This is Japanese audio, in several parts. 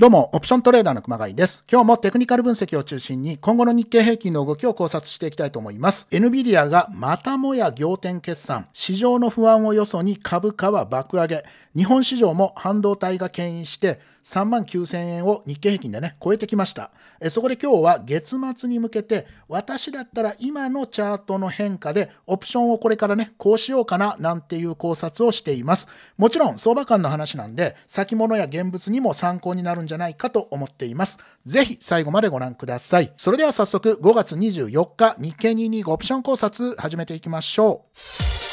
どうも、オプショントレーダーの熊谷です。今日もテクニカル分析を中心に、今後の日経平均の動きを考察していきたいと思います。NVIDIA がまたもや仰天決算、市場の不安をよそに株価は爆上げ、日本市場も半導体が牽引して、3万9000円を日経平均でね、超えてきました。えそこで今日は月末に向けて、私だったら今のチャートの変化で、オプションをこれからね、こうしようかな、なんていう考察をしています。もちろん、相場感の話なんで、先物や現物にも参考になるんじゃないかと思っています。ぜひ、最後までご覧ください。それでは早速、5月24日、日経225オプション考察、始めていきましょう。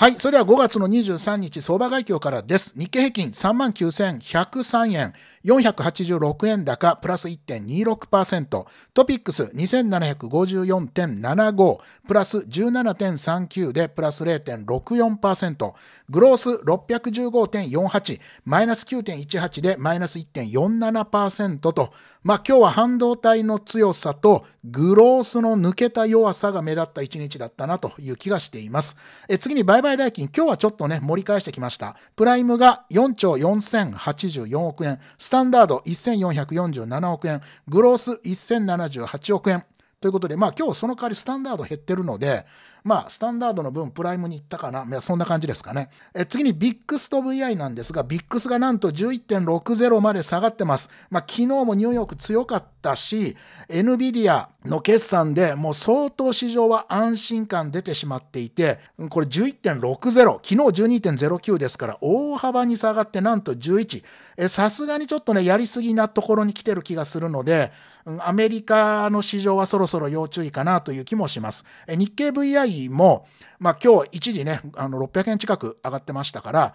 はい、それでは5月の23日相場外況からです。日経平均39,103円、486円高、プラス1.26%、トピックス2754.75、プラス17.39でプラス0.64%、グロース615.48、マイナス9.18でマイナス1.47%と、まあ今日は半導体の強さとグロースの抜けた弱さが目立った一日だったなという気がしています。え次に売買代金、今日はちょっとね、盛り返してきました。プライムが4兆4084億円、スタンダード1447億円、グロース1078億円、ということで、まあ今日その代わりスタンダード減ってるので、まあスタンダードの分プライムに行ったかな、そんな感じですかね。え次にビックスと VI なんですが、ビックスがなんと11.60まで下がってます。まあ昨日もニューヨーク強かったし、NVIDIA の決算でもう相当市場は安心感出てしまっていて、これ11.60、昨日12.09ですから大幅に下がってなんと11、さすがにちょっとね、やりすぎなところに来てる気がするので、アメリカの市場はそろそろ要注意かなという気もします。日経 VI も、まあ、今日一時ね、あの600円近く上がってましたから、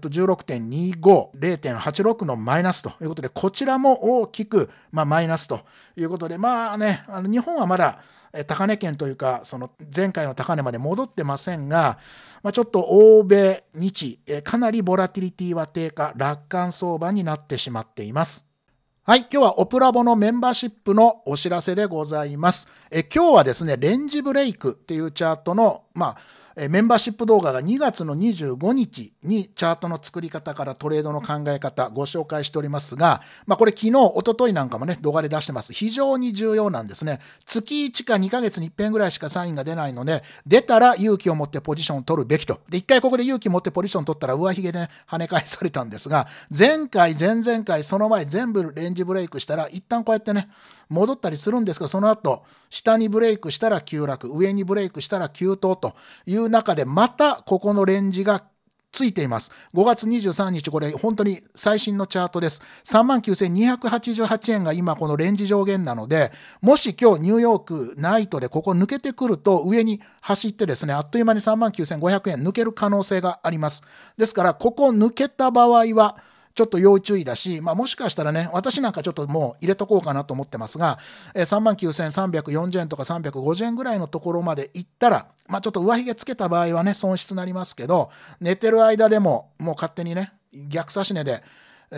と16.25、0.86のマイナスということで、こちらも大きく、まあ、マイナスということで、まあね、あの日本はまだ高値圏というか、その前回の高値まで戻ってませんが、まあ、ちょっと欧米、日、かなりボラティリティは低下、楽観相場になってしまっています。はい、今日はオプラボのメンバーシップのお知らせでございます。え今日はですね、レンジブレイクっていうチャートの、まあ、メンバーシップ動画が2月の25日にチャートの作り方からトレードの考え方ご紹介しておりますが、まあ、これ昨日、おとといなんかもね、動画で出してます。非常に重要なんですね。月1か2ヶ月に1遍ぐらいしかサインが出ないので、出たら勇気を持ってポジションを取るべきと。で、一回ここで勇気を持ってポジションを取ったら上髭で、ね、跳ね返されたんですが、前回、前々回、その前全部レンジブレイクしたら、一旦こうやってね、戻ったりするんですがその後下にブレイクしたら急落上にブレイクしたら急騰という中でまたここのレンジがついています。5月23日、これ本当に最新のチャートです。39,288円が今このレンジ上限なので、もし今日ニューヨークナイトでここ抜けてくると上に走ってですね、あっという間に39,500円抜ける可能性があります。ですから、ここ抜けた場合は、ちょっと要注意だし、まあ、もしかしたらね、私なんかちょっともう入れとこうかなと思ってますが、えー、39,340円とか350円ぐらいのところまで行ったら、まあ、ちょっと上髭つけた場合はね、損失になりますけど、寝てる間でも、もう勝手にね、逆差し値で、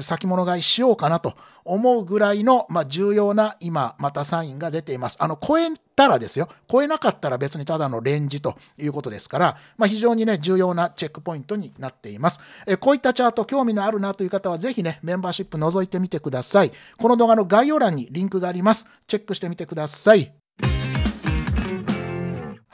先物買いしようかなと思うぐらいの、まあ、重要な今、またサインが出ています。あの、超えたらですよ、超えなかったら別にただのレンジということですから、まあ、非常にね、重要なチェックポイントになっています。えこういったチャート、興味のあるなという方は、ぜひね、メンバーシップ覗いてみてください。この動画の概要欄にリンクがあります。チェックしてみてください。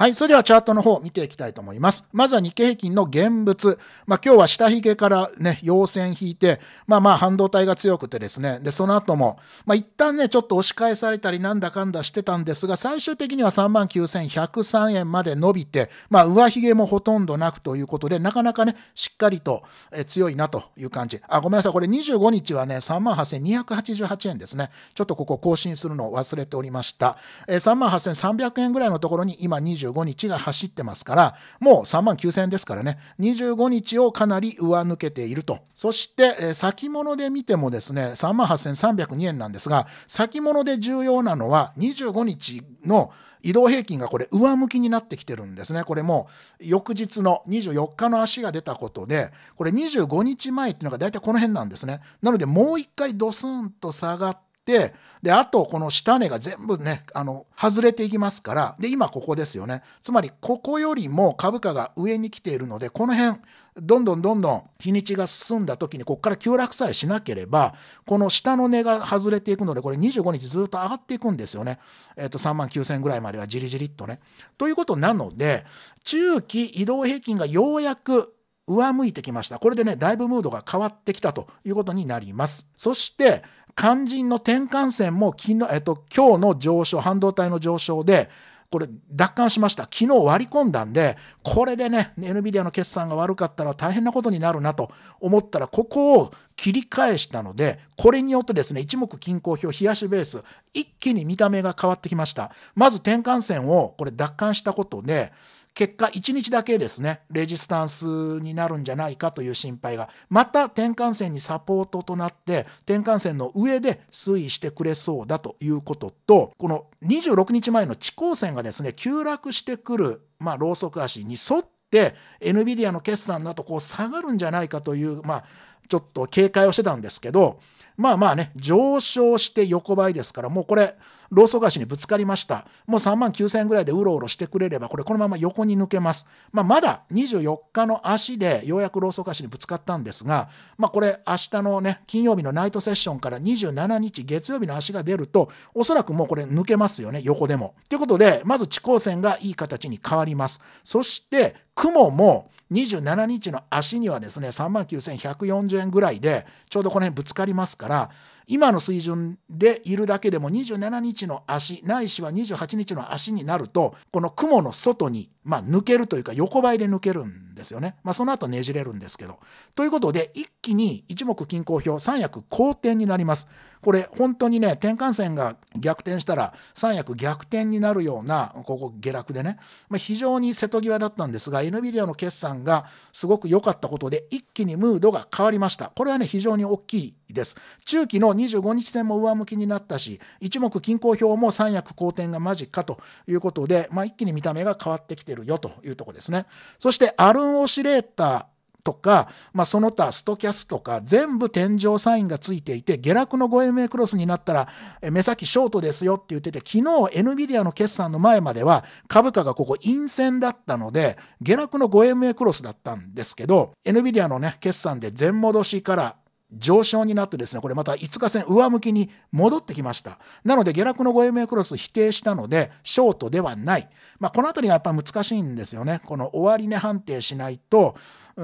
はい、それではチャートの方見ていきたいと思います。まずは日経平均の現物。まあ、今日は下髭からね、陽線引いて、まあまあ半導体が強くてですね、で、その後も、まあ一旦ね、ちょっと押し返されたりなんだかんだしてたんですが、最終的には39,103円まで伸びて、まあ上髭もほとんどなくということで、なかなかね、しっかりとえ強いなという感じ。あ、ごめんなさい、これ25日はね、38,288円ですね。ちょっとここ更新するのを忘れておりました。え38,300円ぐらいのところに今25 25日が走ってますから、もう3万9000円ですからね、25日をかなり上抜けていると。そして、え先物で見てもですね、3万8302円なんですが、先物で重要なのは25日の移動平均がこれ上向きになってきてるんですね。これも翌日の24日の足が出たことで、これ25日前っていうのが大体この辺なんですね。なのでもう一回ドスンと下がって、、で、あとこの下根が全部ね、あの、外れていきますから、で、今ここですよね。つまり、ここよりも株価が上に来ているので、この辺、どんどんどんどん日にちが進んだ時に、ここから急落さえしなければ、この下の根が外れていくので、これ25日ずっと上がっていくんですよね。えっ、ー、と、3万9000ぐらいまではじりじりっとね。ということなので、中期移動平均がようやく上向いてきました。これでね、だいぶムードが変わってきたということになります。そして、肝心の転換線も昨日、えっと、今日の上昇、半導体の上昇で、これ奪還しました。昨日割り込んだんで、これでね、NVIDIA の決算が悪かったら大変なことになるなと思ったら、ここを切り返したので、これによってですね、一目均衡表、冷やしベース、一気に見た目が変わってきました。まず転換線をこれ奪還したことで、結果1日だけですね、レジスタンスになるんじゃないかという心配が、また転換線にサポートとなって、転換線の上で推移してくれそうだということと、この26日前の地高線がですね、急落してくる、まあ、ローソク足に沿って、NVIDIA の決算だとこう下がるんじゃないかという、まあ、ちょっと警戒をしてたんですけど、まあまあね、上昇して横ばいですから、もうこれ、ローソガシにぶつかりました。もう3万9000円ぐらいでうろうろしてくれれば、これこのまま横に抜けます。まあまだ24日の足でようやくローソガシにぶつかったんですが、まあこれ明日のね、金曜日のナイトセッションから27日月曜日の足が出ると、おそらくもうこれ抜けますよね、横でも。ということで、まず地高線がいい形に変わります。そして、雲も、27日の足にはですね3万9140円ぐらいでちょうどこの辺ぶつかりますから今の水準でいるだけでも27日の足ないしは28日の足になるとこの雲の外に、まあ、抜けるというか横ばいで抜けるんですよね、まあ、その後ねじれるんですけどということで一気に一目均衡表三役好転になりますこれ本当にね転換線が逆転したら三役逆転になるようなここ下落でね、まあ、非常に瀬戸際だったんですが NVIDIA の決算がすごく良かったことで一気にムードが変わりましたこれはね非常に大きいです中期の25日線も上向きになったし一目均衡表も三役好転が間近ということで、まあ、一気に見た目が変わってきてるよというとこですねそしてアルン・オシレーターとか、まあ、その他ストキャスとか全部天井サインがついていて下落の 5MA クロスになったら目先ショートですよって言ってて昨日 NVIDIA の決算の前までは株価がここ陰線だったので下落の 5MA クロスだったんですけど NVIDIA のね決算で全戻しから上昇になってですね、これまた5日線上向きに戻ってきました。なので下落の 5MA クロス否定したので、ショートではない。まあ、この辺りがやっぱ難しいんですよね。この終値判定しないと、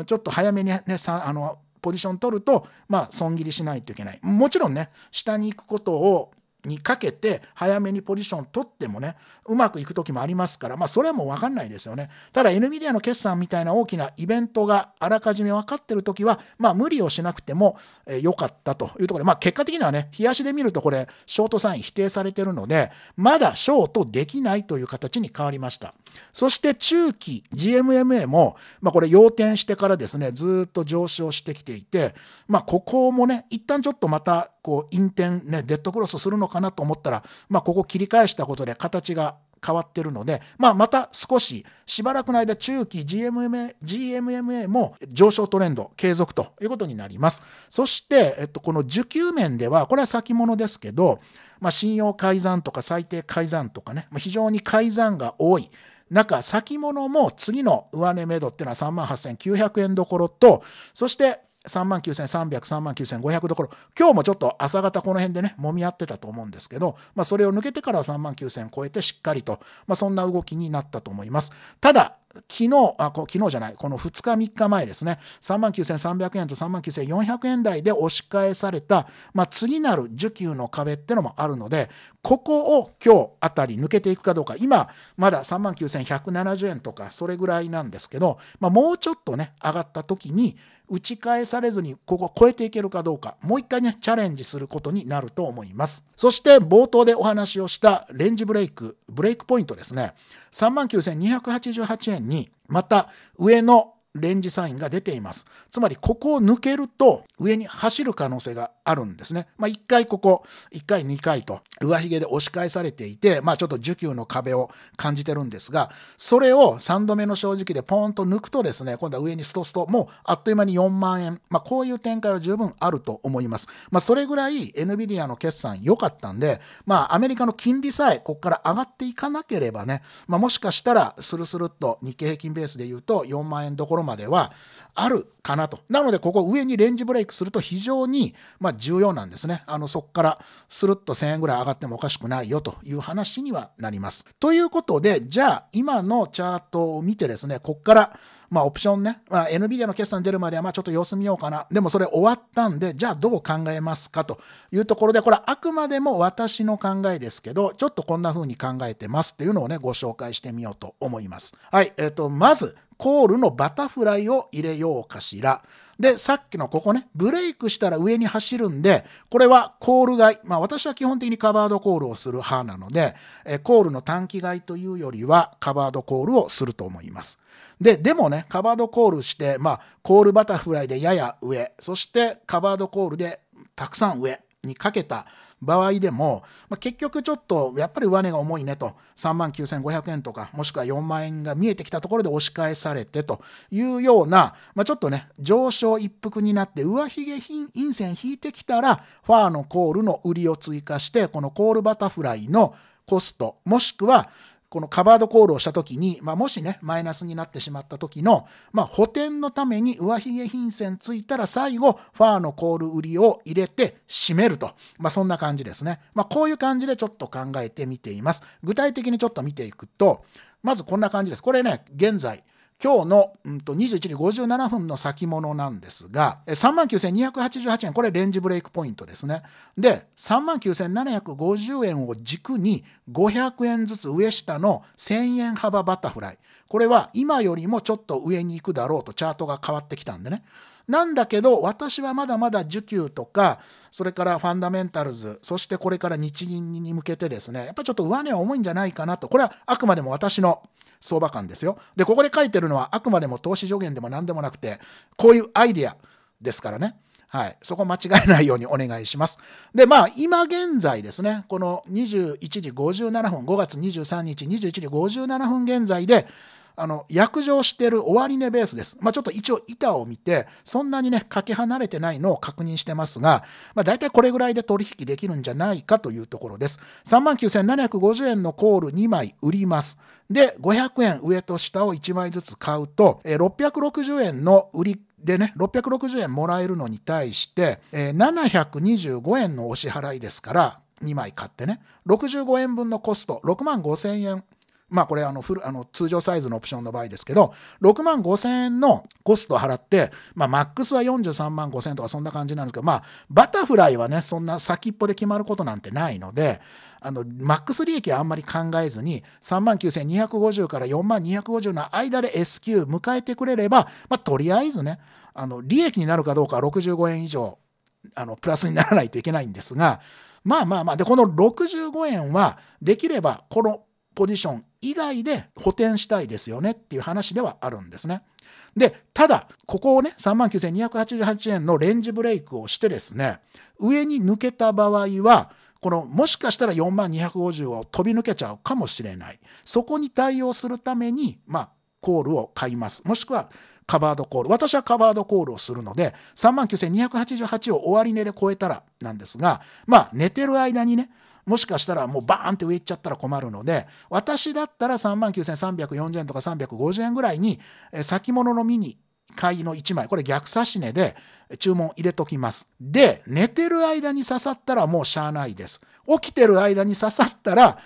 ちょっと早めにね、さあのポジション取ると、まあ、損切りしないといけない。もちろんね、下に行くことをにかけて早めにポジション取ってもねうまくいく時もありますからまあそれも分かんないですよねただ NVIDIA の決算みたいな大きなイベントがあらかじめ分かってる時はまあ無理をしなくても良かったというところでまあ結果的にはね冷やしで見るとこれショートサイン否定されてるのでまだショートできないという形に変わりましたそして中期 GMMA もまあこれ要点してからですねずっと上昇してきていてまあここもね一旦ちょっとまたこう、テ転、ね、デッドクロスするのかなと思ったら、まあ、ここ切り返したことで形が変わってるので、まあ、また少ししばらくの間中期 GMMA, GMMA も上昇トレンド継続ということになります。そして、えっと、この需給面ではこれは先物ですけど、まあ、信用改ざんとか最低改ざんとかね、まあ、非常に改ざんが多い。中、先物も次の上値目処っていうのは38,900円どころと、そして3万9300、3万9500どころ、今日もちょっと朝方この辺でね、揉み合ってたと思うんですけど、まあ、それを抜けてから3万9000超えてしっかりと、まあ、そんな動きになったと思います。ただ、昨日あ昨日じゃないこの2日3日前ですね3万9300円と3万9400円台で押し返された、まあ、次なる受給の壁ってのもあるのでここを今日あたり抜けていくかどうか今まだ3万9170円とかそれぐらいなんですけど、まあ、もうちょっとね上がった時に打ち返されずにここを超えていけるかどうかもう一回ねチャレンジすることになると思いますそして冒頭でお話をしたレンジブレイクブレイクポイントですね39,288円にまた上のレンジサインが出ています。つまり、ここを抜けると、上に走る可能性があるんですね。まあ、1回ここ、1回、2回と、上髭で押し返されていて、まあ、ちょっと需給の壁を感じてるんですが、それを3度目の正直でポーンと抜くとですね、今度は上にストスト、もうあっという間に4万円。まあ、こういう展開は十分あると思います。まあ、それぐらい NVIDIA の決算良かったんで、まあ、アメリカの金利さえ、ここから上がっていかなければね、まあ、もしかしたら、スルスルっと日経平均ベースで言うと、4万円どころろまではあるかなと。なので、ここ上にレンジブレイクすると非常に、ま重要なんですね。あの、そこからスルッと1000円ぐらい上がってもおかしくないよという話にはなります。ということで、じゃあ、今のチャートを見てですね、こっから、まあ、オプションね、まあ、NVIDIA の決算出るまでは、まあ、ちょっと様子見ようかな。でも、それ終わったんで、じゃあ、どう考えますかというところで、これはあくまでも私の考えですけど、ちょっとこんな風に考えてますっていうのをね、ご紹介してみようと思います。はい、えっ、ー、と、まず、コールのバタフライを入れようかしら。で、さっきのここね、ブレイクしたら上に走るんで、これはコール買い。まあ私は基本的にカバードコールをする派なので、えコールの短期買いというよりはカバードコールをすると思います。で、でもね、カバードコールして、まあコールバタフライでやや上、そしてカバードコールでたくさん上にかけた場合でも、まあ、結局ちょっとやっぱり上値が重いねと3万9500円とかもしくは4万円が見えてきたところで押し返されてというような、まあ、ちょっとね上昇一服になって上髭陰線引いてきたらファーのコールの売りを追加してこのコールバタフライのコストもしくはこのカバードコールをした時に、まあ、もしね、マイナスになってしまった時の、まあ、補填のために上髭品線ついたら最後、ファーのコール売りを入れて締めると。まあ、そんな感じですね。まあ、こういう感じでちょっと考えてみています。具体的にちょっと見ていくと、まずこんな感じです。これね、現在、今日の、うんと、21時57分の先物なんですが、39,288円、これレンジブレイクポイントですね。で、39,750円を軸に500円ずつ上下の1000円幅バタフライ。これは今よりもちょっと上に行くだろうとチャートが変わってきたんでね。なんだけど、私はまだまだ需給とか、それからファンダメンタルズ、そしてこれから日銀に向けてですね、やっぱちょっと上値は重いんじゃないかなと。これはあくまでも私の相場感ですよ。で、ここで書いてるのはあくまでも投資助言でも何でもなくて、こういうアイデアですからね。はい。そこ間違えないようにお願いします。で、まあ、今現在ですね、この21時57分、5月23日21時57分現在で、あの、約定している終値ベースです。まあ、ちょっと一応板を見て、そんなにね、かけ離れてないのを確認してますが、まあ、大体これぐらいで取引できるんじゃないかというところです。39,750円のコール2枚売ります。で、500円上と下を1枚ずつ買うと、えー、660円の売りでね、660円もらえるのに対して、えー、725円のお支払いですから、2枚買ってね、65円分のコスト、6万5000円まあこれあのフルあの通常サイズのオプションの場合ですけど、6万5千円のコストを払って、まあマックスは43万5千円とかそんな感じなんですけど、まあバタフライはね、そんな先っぽで決まることなんてないので、あの、マックス利益はあんまり考えずに、39,250から4万2 5 0の間で S q 迎えてくれれば、まあ、とりあえずね、あの、利益になるかどうかは65円以上、あの、プラスにならないといけないんですが、まあまあまあ、で、この65円は、できれば、このポジション以外で補填したいですよねっていう話ではあるんですね。で、ただ、ここをね、39,288円のレンジブレイクをしてですね、上に抜けた場合は、このもしかしたら4万250を飛び抜けちゃうかもしれない。そこに対応するために、まあ、コールを買います。もしくは、カバードコール。私はカバードコールをするので、39,288を終わり値で超えたらなんですが、まあ、寝てる間にね、もしかしたらもうバーンって上行っちゃったら困るので私だったら3万9340円とか350円ぐらいに先物のミニ買いの1枚これ逆差し値で注文入れときますで寝てる間に刺さったらもうしゃあないです起きてる間に刺さったら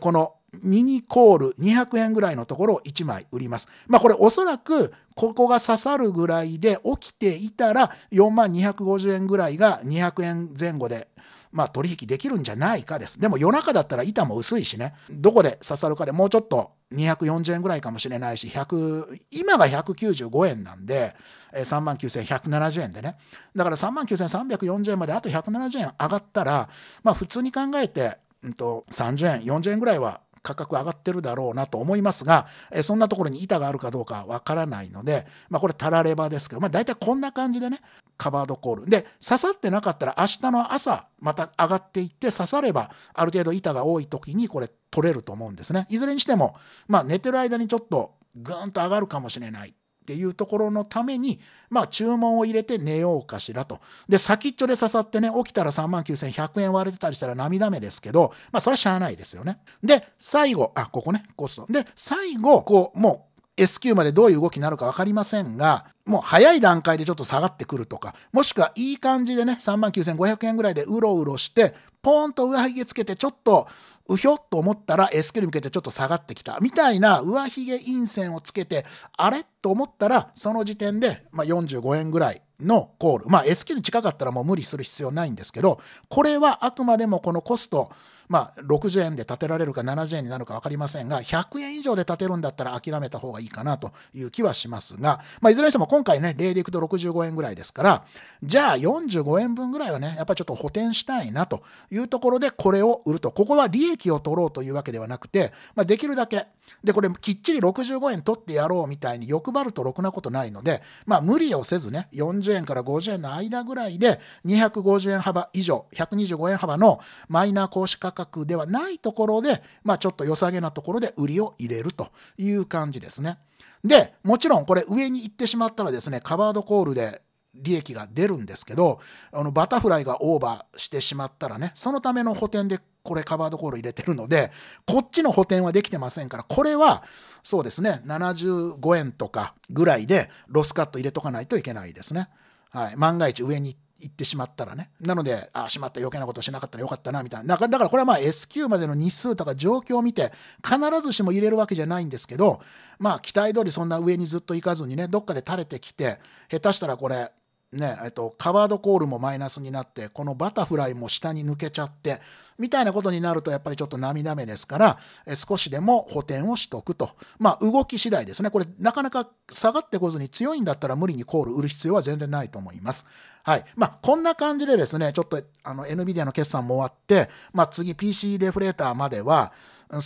このミニコール200円ぐらいのところを1枚売ります。まあこれおそらくここが刺さるぐらいで起きていたら4万250円ぐらいが200円前後でまあ、取引できるんじゃないかです。でも夜中だったら板も薄いしね、どこで刺さるかでもうちょっと240円ぐらいかもしれないし、100、今が195円なんで、39,170円でね。だから39,340円まであと170円上がったら、まあ普通に考えて、うんと、30円、40円ぐらいは価格上がってるだろうなと思いますが、えそんなところに板があるかどうかわからないので、まあ、これ、たらればですけど、まあ、大体こんな感じでね、カバードコールで刺さってなかったら明日の朝また上がっていって刺さればある程度板が多い時にこれ取れると思うんですねいずれにしてもまあ寝てる間にちょっとグーンと上がるかもしれないっていうところのためにまあ注文を入れて寝ようかしらとで先っちょで刺さってね起きたら3万9100円割れてたりしたら涙目ですけどまあそれはしゃあないですよねで最後あここねコストで最後こうもう S q までどういう動きになるか分かりませんが、もう早い段階でちょっと下がってくるとか、もしくはいい感じでね、39,500円ぐらいでうろうろして、ポーンと上髭つけてちょっとうひょっと思ったら S q に向けてちょっと下がってきたみたいな上髭陰線をつけて、あれと思ったら、その時点で、まあ、45円ぐらいのコール、まあ、S q に近かったらもう無理する必要ないんですけど、これはあくまでもこのコスト、まあ、60円で建てられるか70円になるか分かりませんが、100円以上で建てるんだったら諦めた方がいいかなという気はしますが、まあ、いずれにしても今回ね、例でいくと65円ぐらいですから、じゃあ45円分ぐらいはね、やっぱりちょっと補填したいなというところで、これを売ると。ここは利益を取ろうというわけではなくて、まあ、できるだけでこれきっちり65円取ってやろうみたいに欲張るとろくなことないのでまあ無理をせずね40円から50円の間ぐらいで250円幅以上125円幅のマイナー行使価格ではないところでまあちょっと良さげなところで売りを入れるという感じですね。でもちろんこれ上に行ってしまったらですねカバードコールで利益が出るんですけどあのバタフライがオーバーしてしまったらねそのための補填でこれカバードコール入れてるのでこっちの補填はできてませんからこれはそうですね75円とかぐらいでロスカット入れとかないといけないですね。はい、万が一上に行ってしまったらね。なので、ああ、しまった余計なことしなかったらよかったな、みたいな。だから、だからこれはまあ S q までの日数とか状況を見て、必ずしも入れるわけじゃないんですけど、まあ期待通りそんな上にずっと行かずにね、どっかで垂れてきて、下手したらこれ、ねえっと、カバードコールもマイナスになってこのバタフライも下に抜けちゃってみたいなことになるとやっぱりちょっと涙目ですからえ少しでも補填をしとくと、まあ、動き次第ですねこれなかなか下がってこずに強いんだったら無理にコール売る必要は全然ないと思います。はいまあ、こんな感じでですねちょっとあの NVIDIA の決算も終わって、まあ、次 PC デフレーターまでは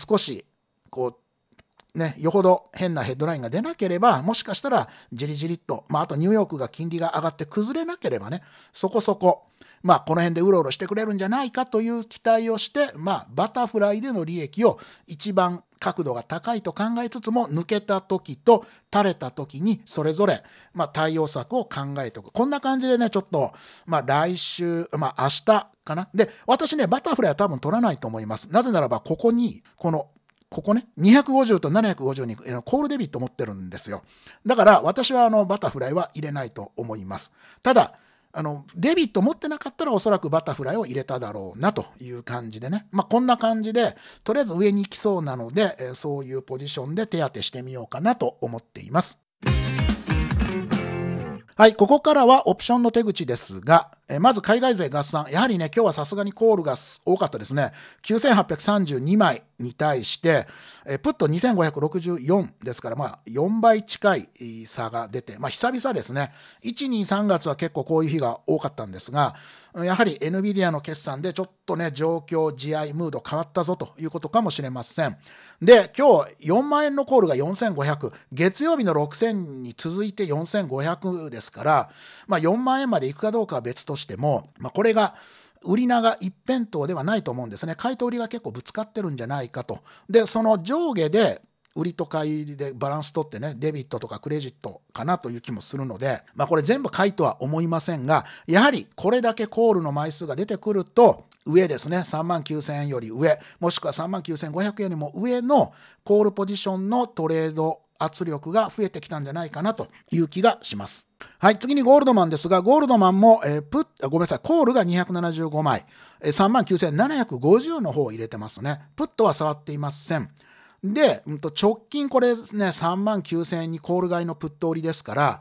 少しこうね、よほど変なヘッドラインが出なければ、もしかしたらじりじりっと、まあ、あとニューヨークが金利が上がって崩れなければね、そこそこ、まあ、この辺でうろうろしてくれるんじゃないかという期待をして、まあ、バタフライでの利益を一番角度が高いと考えつつも、抜けた時と垂れた時に、それぞれ、まあ、対応策を考えておく。こんな感じでね、ちょっと、まあ、来週、まあ、明日かな。で、私ね、バタフライは多分取らないと思います。なぜならば、ここに、このここね、250と750にコールデビット持ってるんですよ。だから私はあのバタフライは入れないと思います。ただ、あのデビット持ってなかったらおそらくバタフライを入れただろうなという感じでね、まあ、こんな感じでとりあえず上に行きそうなので、えそういうポジションで手当てしてみようかなと思っています。はい、ここからはオプションの手口ですが、えまず海外勢合算、やはりね、今日はさすがにコールが多かったですね。9832枚、に対して、えプット2564ですから、まあ、4倍近い差が出て、まあ、久々ですね、1、2、3月は結構こういう日が多かったんですが、やはり NVIDIA の決算でちょっとね、状況、試合、ムード変わったぞということかもしれません。で、今日4万円のコールが4500、月曜日の6000に続いて4500ですから、まあ、4万円までいくかどうかは別としても、まあ、これが、売りが一辺倒ではないと思うんですね。買いと売りが結構ぶつかってるんじゃないかと。で、その上下で売りと買いでバランス取ってね、デビットとかクレジットかなという気もするので、まあこれ全部買いとは思いませんが、やはりこれだけコールの枚数が出てくると、上ですね、3万9000円より上、もしくは3万9500円よりも上のコールポジションのトレード圧力が増えてきたんじゃないかなという気がします。はい、次にゴールドマンですが、ゴールドマンも、えー、プごめんなさい、コールが275枚、えー、39,750の方を入れてますね。プットは触っていません。で、うん、と直近これですね、39,000円にコール買いのプット売りですから、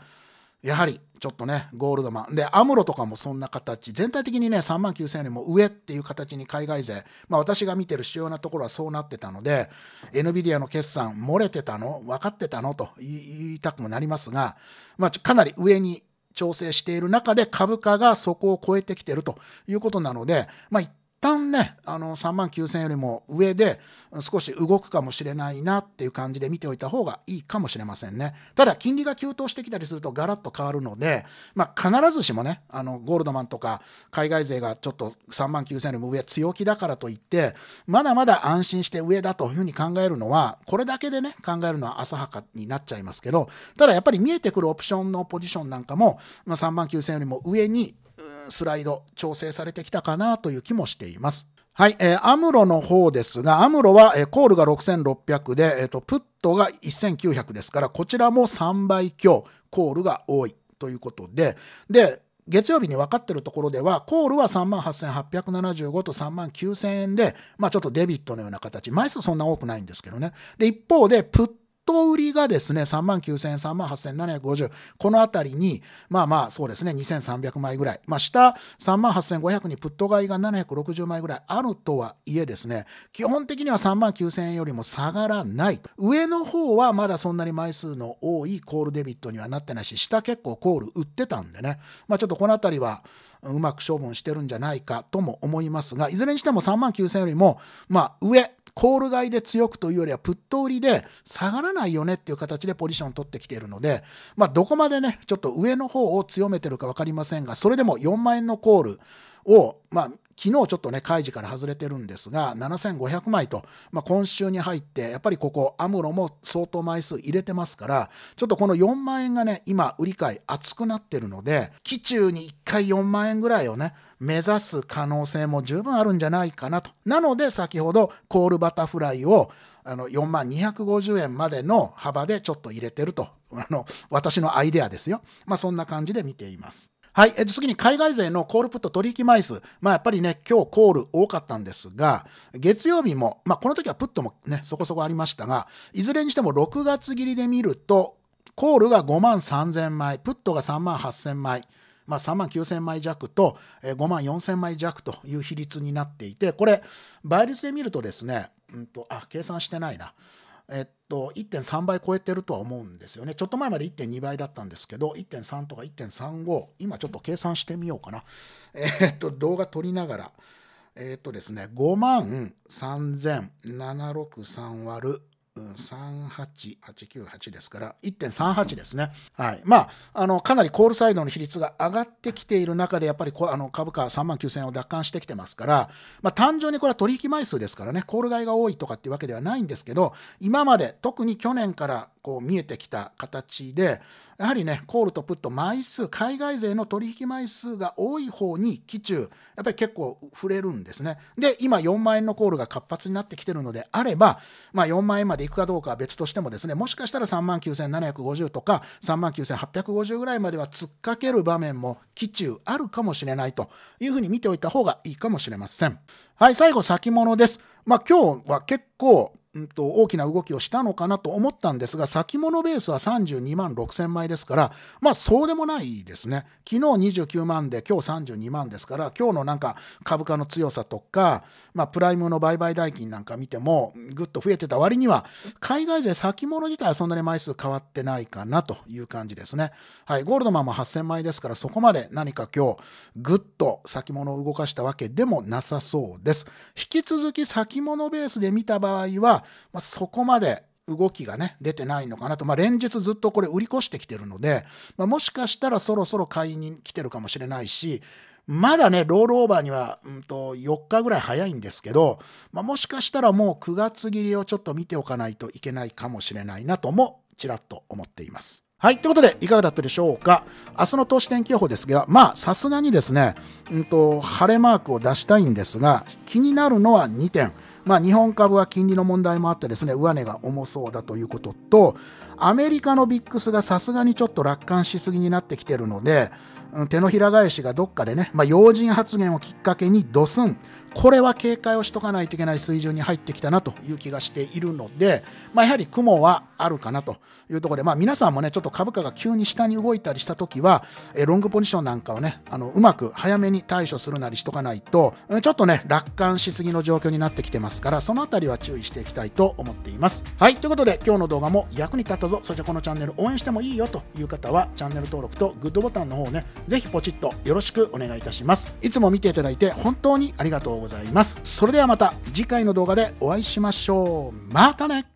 やはりちょっとね、ゴールドマン。で、アムロとかもそんな形。全体的にね、3万9000円よりも上っていう形に海外勢。まあ私が見てる主要なところはそうなってたので、NVIDIA の決算漏れてたの分かってたのと言いたくもなりますが、まあかなり上に調整している中で株価がそこを超えてきてるということなので、まあ一旦ね、あの、3万9000円よりも上で、少し動くかもしれないなっていう感じで見ておいた方がいいかもしれませんね。ただ、金利が急騰してきたりするとガラッと変わるので、まあ、必ずしもね、あの、ゴールドマンとか、海外勢がちょっと3万9000円よりも上強気だからといって、まだまだ安心して上だというふうに考えるのは、これだけでね、考えるのは浅はかになっちゃいますけど、ただやっぱり見えてくるオプションのポジションなんかも、まあ、3万9000円よりも上にスライド調整されてきたかなという気もしています。はい、えー、アムロの方ですが、アムロは、えー、コールが6600で、えーと、プットが1900ですから、こちらも3倍強、コールが多いということで、で、月曜日に分かってるところでは、コールは38,875と39,000円で、まあちょっとデビットのような形、枚数そんな多くないんですけどね。で、一方で、プット売りがですね、3万9000円、3万8750。このあたりに、まあまあ、そうですね、2300枚ぐらい。まあ、下、3万8500にプット買いが760枚ぐらいあるとはいえですね、基本的には3万9000円よりも下がらない。上の方はまだそんなに枚数の多いコールデビットにはなってないし、下結構コール売ってたんでね、まあちょっとこのあたりは、うまく処分してるんじゃないかとも思いますが、いずれにしても3万9000円よりも、まあ上、コール買いで強くというよりは、プット売りで下がらないよねっていう形でポジションを取ってきているので、まあ、どこまでね、ちょっと上の方を強めてるか分かりませんが、それでも4万円のコールを、まあ、昨日ちょっとね、開示から外れてるんですが、7500枚と、まあ、今週に入って、やっぱりここ、アムロも相当枚数入れてますから、ちょっとこの4万円がね、今、売り買い熱くなってるので、期中に1回4万円ぐらいをね、目指す可能性も十分あるんじゃないかなと。なので先ほどコールバタフライをあの4万250円までの幅でちょっと入れてると。あの、私のアイデアですよ。まあそんな感じで見ています。はい。えっと、次に海外勢のコールプット取引枚数。まあ、やっぱりね、今日コール多かったんですが、月曜日も、まあ、この時はプットもね、そこそこありましたが、いずれにしても6月切りで見ると、コールが5万3000枚、プットが3万8000枚、まあ、3万9000枚弱と5万4000枚弱という比率になっていて、これ、倍率で見るとですね、うんと、あ、計算してないな。えっと、1.3倍超えてるとは思うんですよね。ちょっと前まで1.2倍だったんですけど、1.3とか1.35、今ちょっと計算してみようかな。えっと、動画撮りながら、えっとですね、5万3 763割る38898ですから1.38ですね、はいまあ、あのかなりコールサイドの比率が上がってきている中でやっぱりあの株価3万9000円を奪還してきてますから、まあ、単純にこれは取引枚数ですからねコール買いが多いとかっていうわけではないんですけど今まで特に去年からこう見えてきた形でやはりねコールとプット枚数海外勢の取引枚数が多い方に基中やっぱり結構触れるんですねで今4万円のコールが活発になってきてるのであれば、まあ、4万円まででいくかどうかは別としてもですねもしかしたら3万9750とか3万9850ぐらいまでは突っかける場面も期中あるかもしれないというふうに見ておいた方がいいかもしれません。はい最後先物です。まあ、今日は結構うんと、大きな動きをしたのかなと思ったんですが、先物ベースは32万6000枚ですから、まあそうでもないですね。昨日29万で、今日32万ですから、今日のなんか株価の強さとか、まあプライムの売買代金なんか見ても、ぐっと増えてた割には、海外勢先物自体はそんなに枚数変わってないかなという感じですね。はい、ゴールドマンも8000枚ですから、そこまで何か今日、ぐっと先物を動かしたわけでもなさそうです。引き続き先物ベースで見た場合は、まあ、そこまで動きがね、出てないのかなと。まあ、連日ずっとこれ売り越してきてるので、まあ、もしかしたらそろそろ買いに来てるかもしれないし、まだね、ロールオーバーには、うん、と4日ぐらい早いんですけど、まあ、もしかしたらもう9月切りをちょっと見ておかないといけないかもしれないなとも、ちらっと思っています。はい。ということで、いかがだったでしょうか明日の投資天気予報ですが、まあ、さすがにですね、うんと、晴れマークを出したいんですが、気になるのは2点。まあ、日本株は金利の問題もあってですね、上値が重そうだということと、アメリカのビックスがさすがにちょっと楽観しすぎになってきてるので、手のひら返しがどっかでね、まあ、要人発言をきっかけにドスン、これは警戒をしとかないといけない水準に入ってきたなという気がしているので、まあ、やはり雲はあるかなというところで、まあ、皆さんもね、ちょっと株価が急に下に動いたりしたときは、えロングポジションなんかをね、あのうまく早めに対処するなりしとかないと、ちょっとね、楽観しすぎの状況になってきてますから、そのあたりは注意していきたいと思っています。はい、ということで、今日の動画も役に立ったぞ、そしてこのチャンネル応援してもいいよという方は、チャンネル登録とグッドボタンの方をね、ぜひポチッとよろしくお願いいたしますいつも見ていただいて本当にありがとうございますそれではまた次回の動画でお会いしましょうまたね